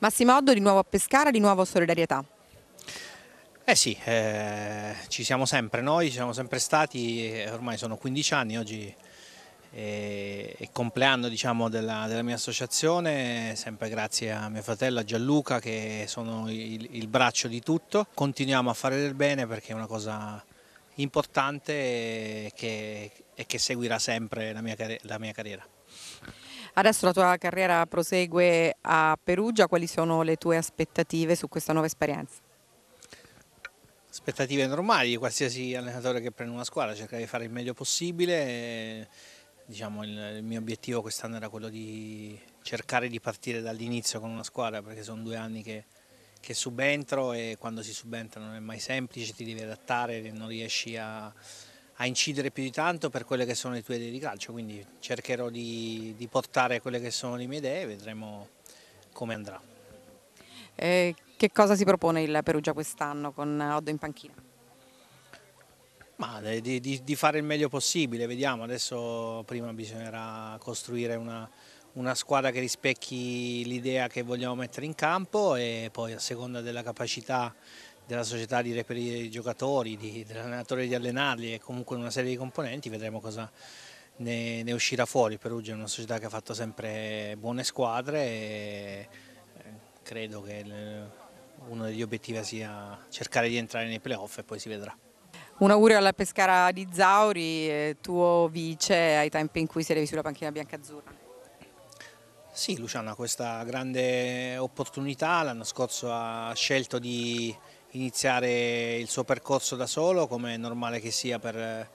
Massimo Oddo di nuovo a Pescara, di nuovo solidarietà. Eh sì, eh, ci siamo sempre noi, ci siamo sempre stati, eh, ormai sono 15 anni, oggi è, eh, è compleanno diciamo, della, della, mia associazione, sempre grazie a mio fratello, a Gianluca che sono il, il braccio di tutto. Continuiamo a fare del bene perché è una cosa importante e che, e che seguirà sempre la mia, la mia carriera. Adesso la tua carriera prosegue a Perugia, quali sono le tue aspettative su questa nuova esperienza? Aspettative normali di qualsiasi allenatore che prende una squadra, cercare di fare il meglio possibile. Diciamo, il, mio obiettivo quest'anno era quello di cercare di partire dall'inizio con una squadra perché sono due anni che, che subentro e quando si subentra non è mai semplice, ti devi adattare, non riesci a, a incidere più di tanto per quelle che sono le tue idee di calcio, quindi cercherò di, di portare quelle che sono le mie idee e vedremo come andrà. Eh, che cosa si propone il Perugia quest'anno con Oddo in panchina? Ma, eh, di, di, di, fare il meglio possibile, vediamo, adesso prima bisognerà costruire una, una squadra che rispecchi l'idea che vogliamo mettere in campo e poi a seconda della capacità della società di reperire i giocatori, dell'allenatore di allenarli e comunque una serie di componenti, vedremo cosa ne, ne uscirà fuori. Perugia è una società che ha fatto sempre buone squadre e eh, credo che uno degli obiettivi sia cercare di entrare nei playoff e poi si vedrà. Un augurio alla Pescara di Zauri, eh, tuo vice ai tempi in cui si eri sulla panchina bianca-azzurra. Sì, Luciano ha questa grande opportunità, l'anno scorso ha scelto di iniziare il suo percorso da solo come è normale che sia per,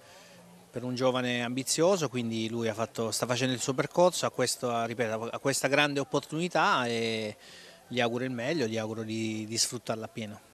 per un giovane ambizioso, quindi lui fatto, sta facendo il suo percorso, ha, questo, ripeto, ha, questa grande opportunità e gli auguro il meglio, gli auguro di, di sfruttarla appieno.